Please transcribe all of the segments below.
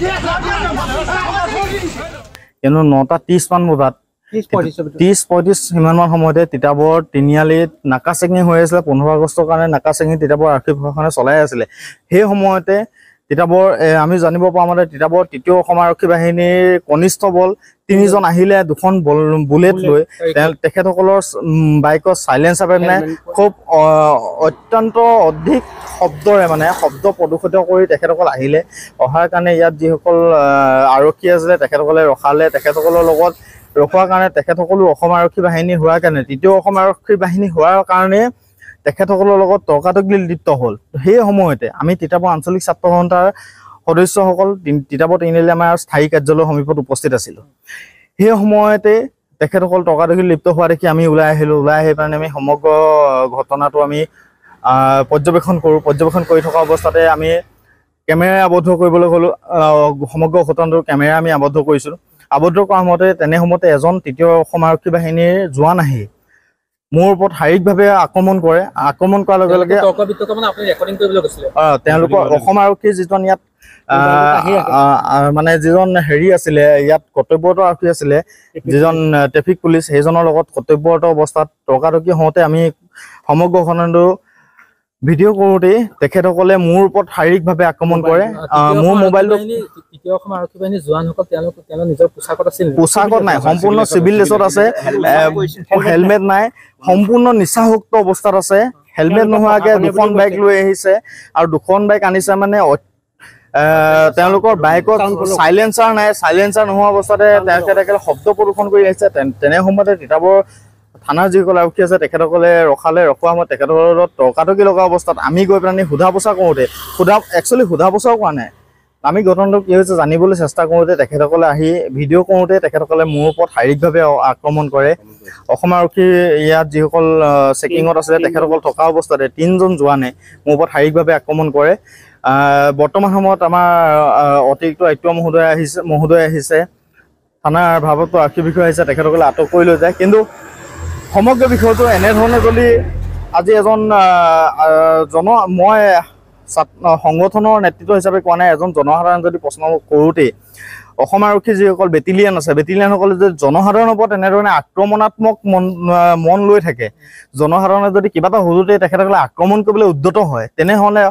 কিন্তু নটা ত্ৰিশ মান বজাত ত্ৰিশ পঁয়ত্ৰিশ সিমানমান সময়তে তিতাবৰ তিনিআলিত নাকা চেঙি হৈ আছিলে পোন্ধৰ আগষ্টৰ কাৰণে নাকা চেঙি তিতাবৰ আৰক্ষী প্ৰশাসনে চলাই আছিলে সেই সময়তে তিতাবৰ আমি জানিব পৰা মতে তিতাবৰ তৃতীয় অসম আৰক্ষী বাহিনীৰ কনিষ্ঠ বল তিনিজন আহিলে দুখন বুলেট লৈ তেখেতসকলৰ বাইকৰ চাইলেঞ্চ হিচাপে খুব অত্যন্ত অধিক শব্দৰে মানে শব্দ প্ৰদূষিত কৰি তেখেতসকল আহিলে অহাৰ কাৰণে ইয়াত যিসকল আৰক্ষী আছিলে তেখেতসকলে ৰখালে তেখেতসকলৰ লগত ৰখোৱাৰ কাৰণে তেখেতসকলো অসম আৰক্ষী বাহিনী হোৱাৰ কাৰণে তৃতীয় অসম আৰক্ষী বাহিনী হোৱাৰ কাৰণে তেখেতসকলৰ লগত তৰ্কাতৰ্কি লিপ্ত হ'ল সেই সময়তে আমি তিতাবৰ আঞ্চলিক ছাত্ৰ সন্থাৰ সদস্যসকল তিতাবৰ তিনিআলি আমাৰ স্থায়ী কাৰ্যালয়ৰ সমীপত উপস্থিত আছিলোঁ সেই সময়তে তেখেতসকল টকা তৰ্কাতৰ্কি লিপ্ত হোৱা দেখি আমি ওলাই আহিলোঁ ওলাই আহি পেলাই আমি সমগ্ৰ ঘটনাটো আমি পৰ্যবেক্ষণ কৰোঁ পৰ্যবেক্ষণ কৰি থকা অৱস্থাতে আমি কেমেৰাই আবদ্ধ কৰিবলৈ গ'লোঁ সমগ্ৰ ঘটনাটো কেমেৰাই আমি আবদ্ধ কৰিছিলোঁ আবদ্ধ কৰা সময়তে তেনে সময়তে এজন তৃতীয় অসম আৰক্ষী বাহিনীৰ জোৱান আহি মোৰ ওপৰত শাৰীৰিকভাৱে আক্ৰমণ কৰে আক্ৰমণ কৰাৰ লগে লগে তেওঁলোকৰ অসম আৰক্ষীৰ যিজন ইয়াত মানে যিজন হেৰি আছিলে ইয়াত কৰ্তব্যৰত আৰক্ষী আছিলে যিজন ট্ৰেফিক পুলিচ সেইজনৰ লগত কৰ্তব্যৰত অৱস্থাত তৰ্কাতৰ্কি হওঁতে আমি সমগ্ৰ ঘটনাটো ভিডিও কৰোঁতে তেখেতসকলে মোৰ ওপৰত শাৰীৰিকভাৱে আক্ৰমণ কৰে মোৰ মোবাইলটো পোচাকত নাই সম্পূৰ্ণ চিভিল ড্ৰেছত আছে হেলমেট নাই সম্পূৰ্ণ নিচাসক্ত অৱস্থাত আছে হেলমেট নোহোৱাকে দুখন বাইক লৈ আহিছে আৰু দুখন বাইক আনিছে মানে তেওঁলোকৰ বাইকত চাইলেঞ্চাৰ নাই চাইলেঞ্চাৰ নোহোৱা অৱস্থাতে তেওঁলোকে শব্দ প্ৰদূষণ কৰি আহিছে তেনে সময়তে তিতাবৰ থানাৰ যিসকল আৰক্ষী আছে তেখেতসকলে ৰখালে ৰখোৱা সময়ত তেখেতসকলৰ লগত তৰ্কাতৰ্কি লগা অৱস্থাত আমি গৈ পেলাই আমি সোধা পোছা কৰোঁতে সোধা একচুৱেলি সোধা পোছাও কৰা নাই আমি ঘটনাটো কি হৈছে জানিবলৈ চেষ্টা কৰোঁতে তেখেতসকলে আহি ভিডিঅ' কৰোঁতে তেখেতসকলে মোৰ ওপৰত শাৰীৰিকভাৱে আক্ৰমণ কৰে অসম আৰক্ষীৰ ইয়াত যিসকল চেকিঙত আছিলে তেখেতসকল থকা অৱস্থাতে তিনিজন জোৱানে মোৰ ওপৰত শাৰীৰিকভাৱে আক্ৰমণ কৰে বৰ্তমান সময়ত আমাৰ অতিৰিক্ত আয়ুক্ত মহোদয় আহিছে মহোদয় আহিছে থানাৰ ভাৰপ্ৰাপ্ত আৰক্ষী বিষয়া আহিছে তেখেতসকলে আটক কৰি লৈ যায় কিন্তু সমগ্ৰ বিষয়টো এনেধৰণে যদি আজি এজন জন মই সংগঠনৰ নেতৃত্ব হিচাপে কোৱা নাই এজন জনসাধাৰণ যদি প্ৰশ্ন কৰোঁতেই অসম আৰক্ষী যিসকল বেটেলিয়ান আছে বেটেলিয়ানসকলে যদি জনসাধাৰণৰ ওপৰত এনেধৰনেৰ আক্ৰমণাত্মক মন মন লৈ থাকে জনসাধাৰণে যদি কিবা এটা সুযোগে তেখেতসকলে আক্ৰমণ কৰিবলৈ উদ্যত হয় তেনেহ'লে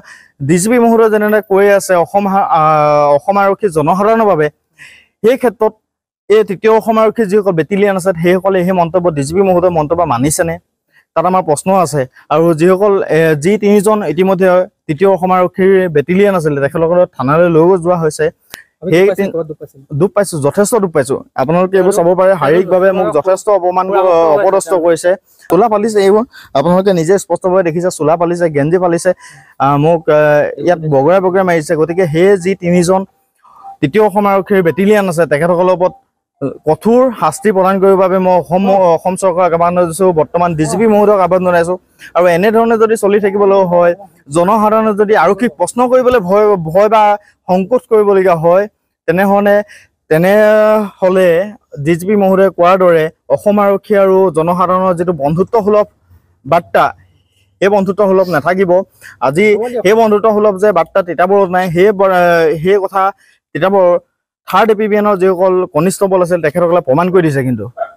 ডি জি পি মহোদয় যেনেদৰে কৈ আছে অসম আৰক্ষী জনসাধাৰণৰ বাবে সেই ক্ষেত্ৰত এই তৃতীয় অসম আৰক্ষীৰ যিসকল বেটেলিয়ান আছে সেইসকলে সেই মন্তব্য ডি জি পি মহোদয়ৰ মন্তব্য মানিছেনে তাত আমাৰ প্ৰশ্ন আছে আৰু যিসকল যি তিনিজন ইতিমধ্যে তৃতীয় অসম আৰক্ষীৰ বেটেলিয়ান আছিলে তেখেতসকলক থানালৈ লৈ যোৱা হৈছে দুখ পাইছো যথেষ্ট দুখ পাইছো আপোনালোকে এইবোৰ চাব পাৰে শাৰীৰিকভাৱে মোক যথেষ্ট অপমান অপদস্থ কৰিছে চোলা পালিছে এইবোৰ আপোনালোকে নিজে স্পষ্টভাৱে দেখিছে চোলা পালিছে গেঞ্জি পালিছে মোক ইয়াত বগৰাই বগৰাই মাৰিছে গতিকে সেই যি তিনিজন তৃতীয় অসম আৰক্ষীৰ বেটেলিয়ান আছে তেখেতসকলৰ ওপৰত কঠোৰ শাস্তি প্ৰদান কৰিবৰ বাবে মই অসম অসম চৰকাৰক আহ্বান জনাইছো বৰ্তমান ডি জি পি মহোদয়ক আহ্বান জনাইছো আৰু এনেধৰণে যদি চলি থাকিবলৈ হয় জনসাধাৰণে যদি আৰক্ষীক প্ৰশ্ন কৰিবলৈ ভয় ভয় বা সংকোচ কৰিবলগীয়া হয় তেনেধৰণে তেনেহ'লে ডি জি পি মহোদয়ে কোৱাৰ দৰে অসম আৰক্ষী আৰু জনসাধাৰণৰ যিটো বন্ধুত্ব সুলভ বাৰ্তা সেই বন্ধুত্ব সুলভ নাথাকিব আজি সেই বন্ধুত্ব সুলভ যে বাৰ্তা তিতাবৰত নাই সেই সেই কথা তিতাবৰ থাৰ্ড এপিবিএনেৰ যিসকল কনিষ্টবল আছে তেখেতসকলে প্ৰমাণ কৰি দিছে কিন্তু